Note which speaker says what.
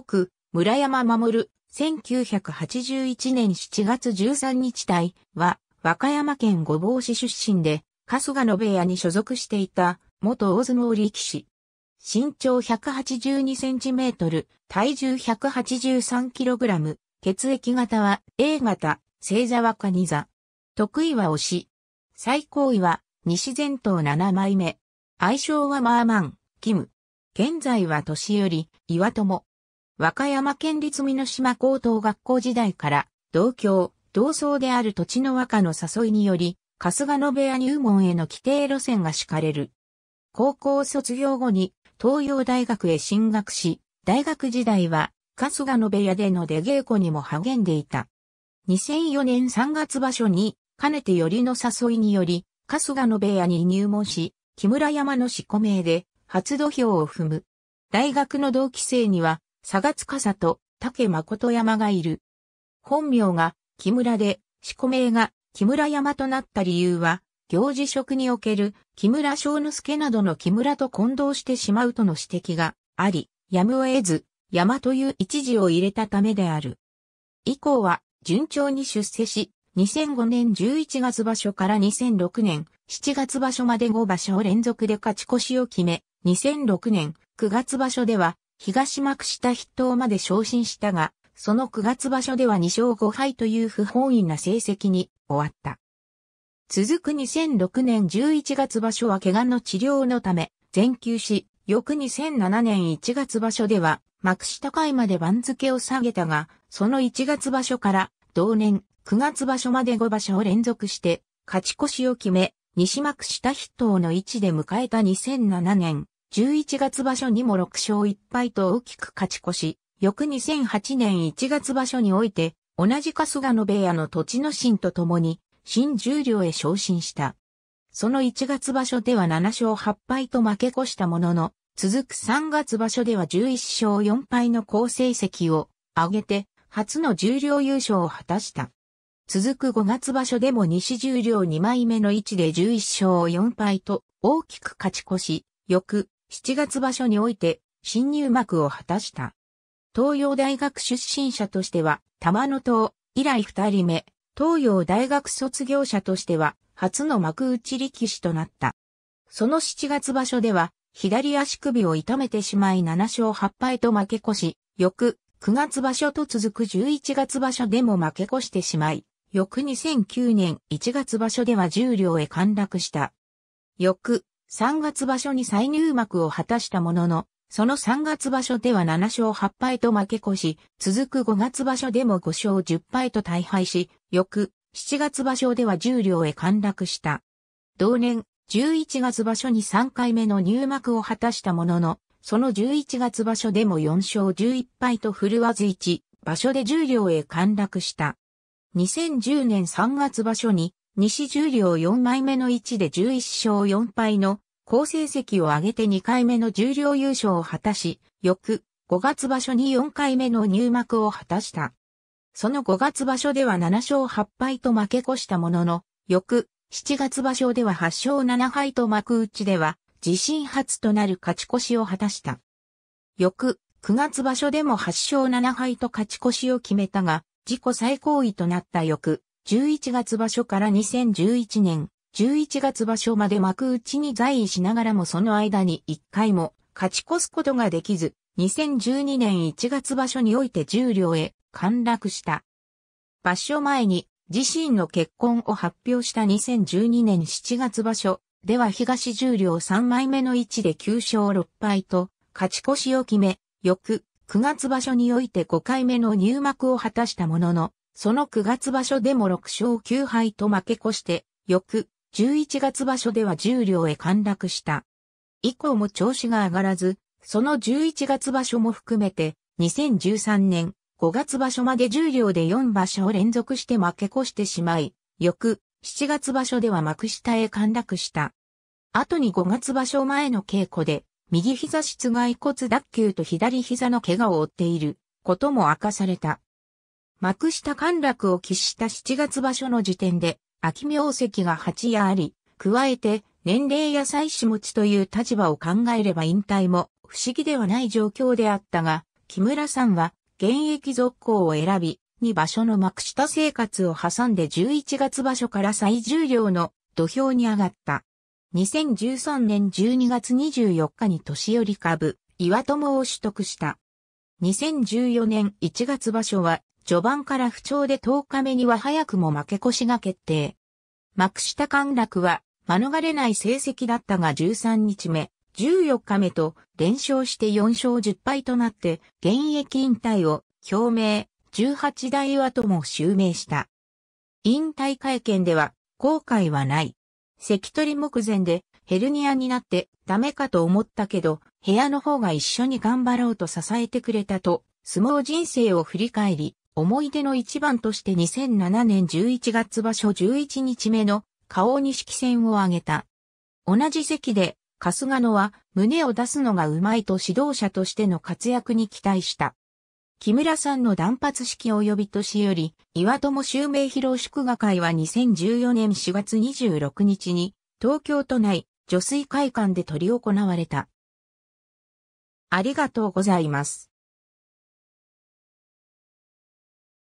Speaker 1: 木、村山守、1981年7月13日隊は、和歌山県御坊市出身で、春日野部屋に所属していた、元大相撲力士。身長182センチメートル、体重183キログラム、血液型は A 型、星座はカニ座。得意は推し。最高位は、西前頭7枚目。愛称はマーマン、キム。現在は年寄り、岩友。和歌山県立美濃島高等学校時代から、同郷、同窓である土地の和歌の誘いにより、春日野部屋入門への規定路線が敷かれる。高校卒業後に東洋大学へ進学し、大学時代は春日野部屋での出稽古にも励んでいた。2004年3月場所に、かねてよりの誘いにより、春日野部屋に入門し、木村山の四個名で初土俵を踏む。大学の同期生には、佐賀司と竹誠山がいる。本名が木村で、四名が木村山となった理由は、行事職における木村正之助などの木村と混同してしまうとの指摘があり、やむを得ず、山という一字を入れたためである。以降は順調に出世し、2005年11月場所から2006年7月場所まで5場所連続で勝ち越しを決め、2006年9月場所では東幕下筆頭まで昇進したが、その9月場所では2勝5敗という不本意な成績に終わった。続く2006年11月場所は怪我の治療のため、全休し、翌2007年1月場所では、幕下会まで番付を下げたが、その1月場所から、同年9月場所まで5場所を連続して、勝ち越しを決め、西幕下筆頭の位置で迎えた2007年11月場所にも6勝1敗と大きく勝ち越し、翌2008年1月場所において、同じ春日野部屋の土地の新と共に、新十両へ昇進した。その1月場所では7勝8敗と負け越したものの、続く3月場所では11勝4敗の好成績を上げて、初の十両優勝を果たした。続く5月場所でも西十両2枚目の位置で11勝4敗と大きく勝ち越し、翌7月場所において新入幕を果たした。東洋大学出身者としては、玉野党以来二人目、東洋大学卒業者としては、初の幕内力士となった。その7月場所では、左足首を痛めてしまい7勝8敗と負け越し、翌9月場所と続く11月場所でも負け越してしまい、翌2009年1月場所では十両へ陥落した。翌3月場所に再入幕を果たしたものの、その3月場所では7勝8敗と負け越し、続く5月場所でも5勝10敗と大敗し、翌7月場所では10両へ陥落した。同年11月場所に3回目の入幕を果たしたものの、その11月場所でも4勝11敗と振るわず1、場所で10両へ陥落した。2010年3月場所に西十両4枚目の位置で11勝4敗の好成績を上げて2回目の十両優勝を果たし、翌5月場所に4回目の入幕を果たした。その5月場所では7勝8敗と負け越したものの、翌7月場所では8勝7敗と幕内では自身初となる勝ち越しを果たした。翌9月場所でも8勝7敗と勝ち越しを決めたが、自己最高位となった翌11月場所から2011年、11月場所まで幕内に在位しながらもその間に1回も勝ち越すことができず、2012年1月場所において重量両へ陥落した。場所前に自身の結婚を発表した2012年7月場所では東重量両3枚目の位置で9勝6敗と勝ち越しを決め、翌9月場所において5回目の入幕を果たしたものの、その9月場所でも6勝9敗と負け越して、翌11月場所では10両へ陥落した。以降も調子が上がらず、その11月場所も含めて、2013年5月場所まで10両で4場所を連続して負け越してしまい、翌7月場所では幕下へ陥落した。後に5月場所前の稽古で、右膝室外骨脱臼と左膝の怪我を負っていることも明かされた。幕下陥落を喫した7月場所の時点で、秋名跡が8夜あり、加えて、年齢や妻子持ちという立場を考えれば引退も不思議ではない状況であったが、木村さんは現役続行を選び、2場所の幕下生活を挟んで11月場所から最重量の土俵に上がった。2013年12月24日に年寄り株、岩友を取得した。2014年1月場所は序盤から不調で10日目には早くも負け越しが決定。幕下陥落は免れない成績だったが13日目、14日目と連勝して4勝10敗となって現役引退を表明、18代はとも襲名した。引退会見では後悔はない。関取目前でヘルニアになってダメかと思ったけど、部屋の方が一緒に頑張ろうと支えてくれたと、相撲人生を振り返り、思い出の一番として2007年11月場所11日目の顔錦戦を挙げた。同じ席で、春日野は胸を出すのがうまいと指導者としての活躍に期待した。木村さんの断髪式及び年より、岩友襲名披露祝賀会は2014年4月26日に、東京都内、女水会館で取り行われた。ありがとうございます。